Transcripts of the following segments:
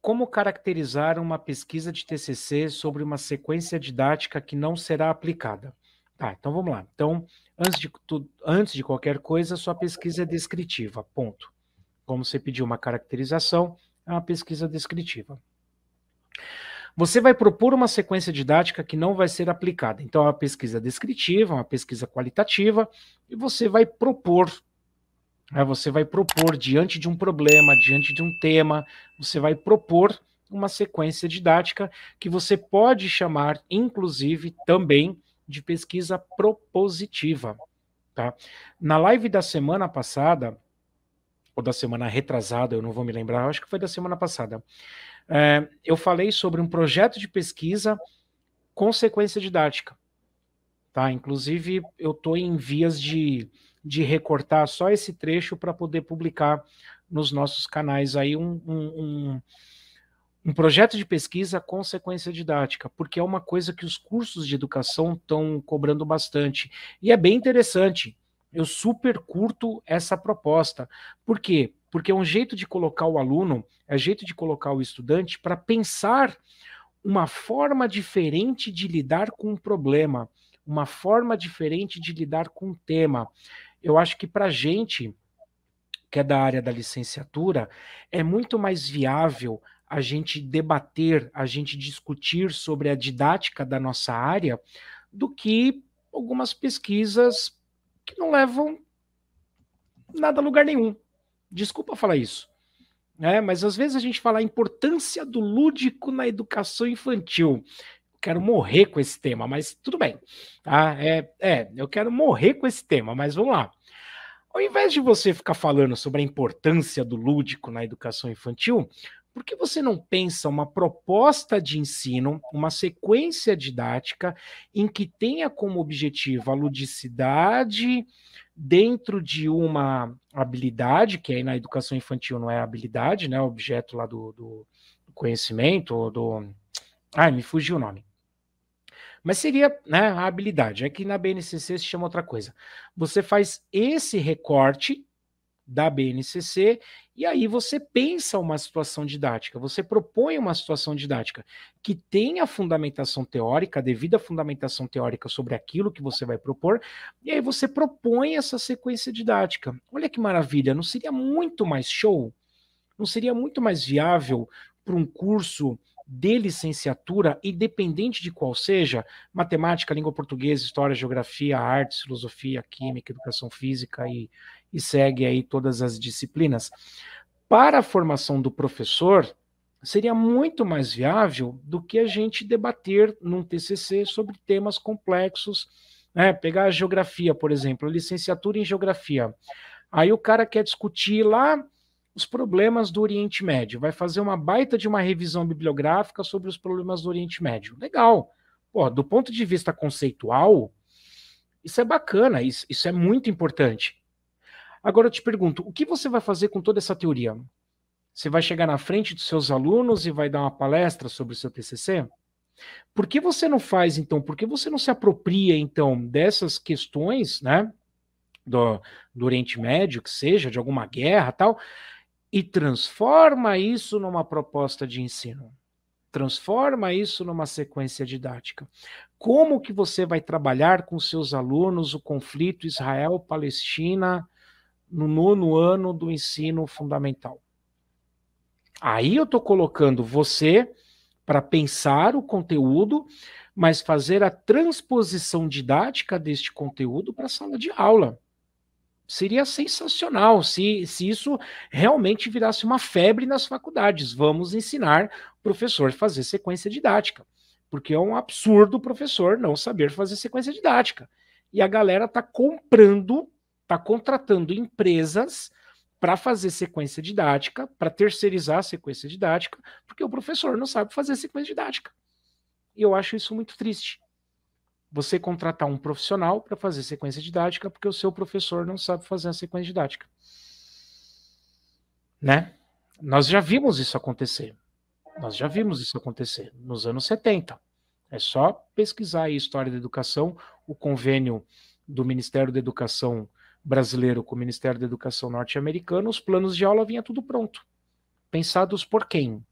Como caracterizar uma pesquisa de TCC sobre uma sequência didática que não será aplicada? Tá, então vamos lá. Então, antes de, tu, antes de qualquer coisa, sua pesquisa é descritiva, ponto. Como você pediu uma caracterização, é uma pesquisa descritiva. Você vai propor uma sequência didática que não vai ser aplicada. Então, é uma pesquisa descritiva, é uma pesquisa qualitativa, e você vai propor né? Você vai propor, diante de um problema, diante de um tema, você vai propor uma sequência didática que você pode chamar, inclusive, também de pesquisa propositiva. Tá? Na live da semana passada, ou da semana retrasada, eu não vou me lembrar, acho que foi da semana passada, é, eu falei sobre um projeto de pesquisa com sequência didática. Tá? Inclusive, eu estou em vias de, de recortar só esse trecho para poder publicar nos nossos canais aí um, um, um, um, projeto de pesquisa com sequência didática, porque é uma coisa que os cursos de educação estão cobrando bastante. E é bem interessante. Eu super curto essa proposta. Por quê? Porque é um jeito de colocar o aluno, é jeito de colocar o estudante para pensar uma forma diferente de lidar com um problema uma forma diferente de lidar com o tema. Eu acho que para a gente, que é da área da licenciatura, é muito mais viável a gente debater, a gente discutir sobre a didática da nossa área, do que algumas pesquisas que não levam nada a lugar nenhum. Desculpa falar isso. Né? Mas às vezes a gente fala a importância do lúdico na educação infantil quero morrer com esse tema, mas tudo bem. Tá? É, é, eu quero morrer com esse tema, mas vamos lá. Ao invés de você ficar falando sobre a importância do lúdico na educação infantil, por que você não pensa uma proposta de ensino, uma sequência didática em que tenha como objetivo a ludicidade dentro de uma habilidade, que aí na educação infantil não é habilidade, né? Objeto lá do, do conhecimento, do. Ai, me fugiu o nome. Mas seria né, a habilidade. é que na BNCC se chama outra coisa. Você faz esse recorte da BNCC e aí você pensa uma situação didática, você propõe uma situação didática que tenha fundamentação teórica, devida fundamentação teórica sobre aquilo que você vai propor, e aí você propõe essa sequência didática. Olha que maravilha, não seria muito mais show? Não seria muito mais viável para um curso de licenciatura, independente de qual seja, matemática, língua portuguesa, história, geografia, artes, filosofia, química, educação física e, e segue aí todas as disciplinas. Para a formação do professor, seria muito mais viável do que a gente debater num TCC sobre temas complexos, né? Pegar a geografia, por exemplo, licenciatura em geografia. Aí o cara quer discutir lá os problemas do Oriente Médio, vai fazer uma baita de uma revisão bibliográfica sobre os problemas do Oriente Médio. Legal. Pô, do ponto de vista conceitual, isso é bacana, isso, isso é muito importante. Agora eu te pergunto, o que você vai fazer com toda essa teoria? Você vai chegar na frente dos seus alunos e vai dar uma palestra sobre o seu TCC? Por que você não faz então? Por que você não se apropria então dessas questões, né, do, do Oriente Médio, que seja de alguma guerra, tal? e transforma isso numa proposta de ensino. Transforma isso numa sequência didática. Como que você vai trabalhar com seus alunos o conflito Israel-Palestina no nono ano do ensino fundamental? Aí eu estou colocando você para pensar o conteúdo, mas fazer a transposição didática deste conteúdo para a sala de aula seria sensacional se, se isso realmente virasse uma febre nas faculdades. Vamos ensinar o professor a fazer sequência didática, porque é um absurdo o professor não saber fazer sequência didática. E a galera está comprando, está contratando empresas para fazer sequência didática, para terceirizar a sequência didática, porque o professor não sabe fazer sequência didática. E eu acho isso muito triste você contratar um profissional para fazer sequência didática, porque o seu professor não sabe fazer a sequência didática. Né? Nós já vimos isso acontecer. Nós já vimos isso acontecer nos anos 70. É só pesquisar a história da educação, o convênio do Ministério da Educação brasileiro com o Ministério da Educação norte-americano, os planos de aula vinha tudo pronto, pensados por quem.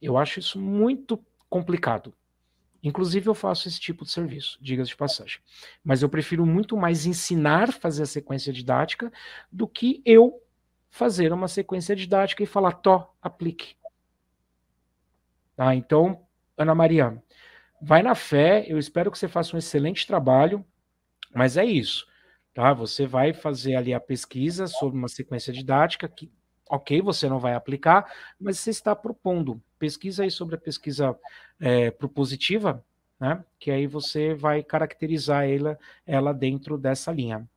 Eu acho isso muito complicado. Inclusive, eu faço esse tipo de serviço, diga-se de passagem. Mas eu prefiro muito mais ensinar fazer a sequência didática do que eu fazer uma sequência didática e falar, to, aplique. Tá? Então, Ana Maria, vai na fé, eu espero que você faça um excelente trabalho, mas é isso. Tá? Você vai fazer ali a pesquisa sobre uma sequência didática que Ok, você não vai aplicar, mas você está propondo. Pesquisa aí sobre a pesquisa é, propositiva, né? Que aí você vai caracterizar ela, ela dentro dessa linha.